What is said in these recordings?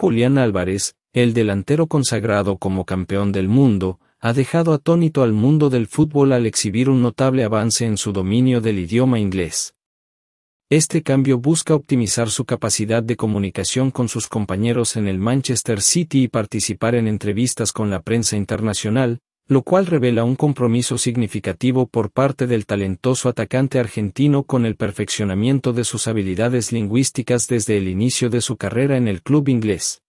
Julián Álvarez, el delantero consagrado como campeón del mundo, ha dejado atónito al mundo del fútbol al exhibir un notable avance en su dominio del idioma inglés. Este cambio busca optimizar su capacidad de comunicación con sus compañeros en el Manchester City y participar en entrevistas con la prensa internacional, lo cual revela un compromiso significativo por parte del talentoso atacante argentino con el perfeccionamiento de sus habilidades lingüísticas desde el inicio de su carrera en el club inglés.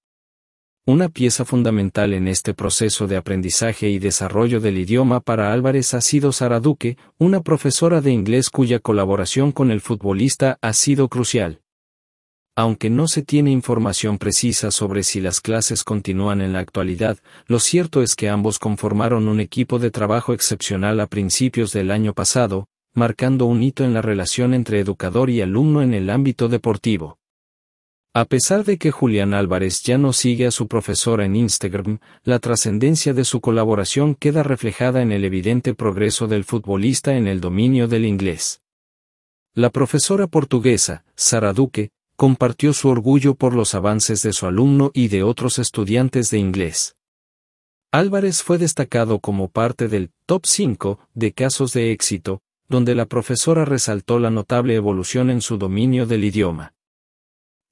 Una pieza fundamental en este proceso de aprendizaje y desarrollo del idioma para Álvarez ha sido Sara una profesora de inglés cuya colaboración con el futbolista ha sido crucial. Aunque no se tiene información precisa sobre si las clases continúan en la actualidad, lo cierto es que ambos conformaron un equipo de trabajo excepcional a principios del año pasado, marcando un hito en la relación entre educador y alumno en el ámbito deportivo. A pesar de que Julián Álvarez ya no sigue a su profesora en Instagram, la trascendencia de su colaboración queda reflejada en el evidente progreso del futbolista en el dominio del inglés. La profesora portuguesa, Sara Duque, compartió su orgullo por los avances de su alumno y de otros estudiantes de inglés. Álvarez fue destacado como parte del top 5 de casos de éxito, donde la profesora resaltó la notable evolución en su dominio del idioma.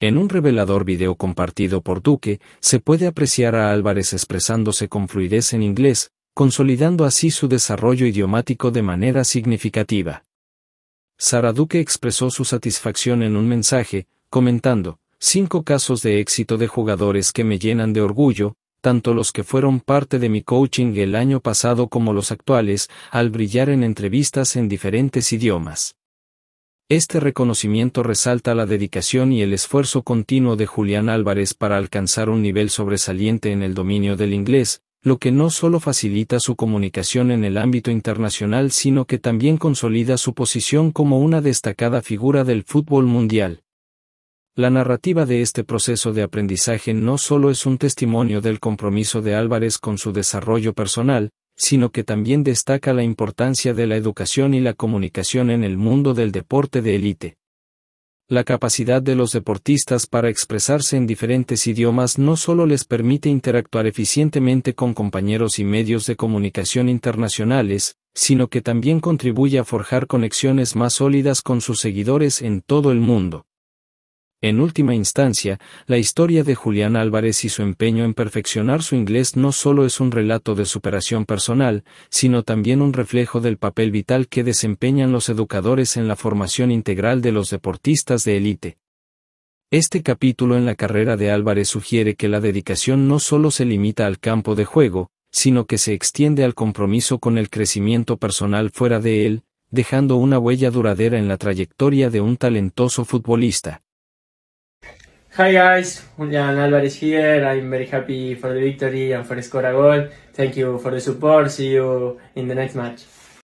En un revelador video compartido por Duque, se puede apreciar a Álvarez expresándose con fluidez en inglés, consolidando así su desarrollo idiomático de manera significativa. Sara Duque expresó su satisfacción en un mensaje, comentando, cinco casos de éxito de jugadores que me llenan de orgullo, tanto los que fueron parte de mi coaching el año pasado como los actuales, al brillar en entrevistas en diferentes idiomas. Este reconocimiento resalta la dedicación y el esfuerzo continuo de Julián Álvarez para alcanzar un nivel sobresaliente en el dominio del inglés, lo que no solo facilita su comunicación en el ámbito internacional sino que también consolida su posición como una destacada figura del fútbol mundial. La narrativa de este proceso de aprendizaje no solo es un testimonio del compromiso de Álvarez con su desarrollo personal, sino que también destaca la importancia de la educación y la comunicación en el mundo del deporte de élite. La capacidad de los deportistas para expresarse en diferentes idiomas no solo les permite interactuar eficientemente con compañeros y medios de comunicación internacionales, sino que también contribuye a forjar conexiones más sólidas con sus seguidores en todo el mundo. En última instancia, la historia de Julián Álvarez y su empeño en perfeccionar su inglés no solo es un relato de superación personal, sino también un reflejo del papel vital que desempeñan los educadores en la formación integral de los deportistas de élite. Este capítulo en la carrera de Álvarez sugiere que la dedicación no solo se limita al campo de juego, sino que se extiende al compromiso con el crecimiento personal fuera de él, dejando una huella duradera en la trayectoria de un talentoso futbolista. Hi guys, Julian Alvarez here. I'm very happy for the victory and for the score a goal. Thank you for the support. See you in the next match.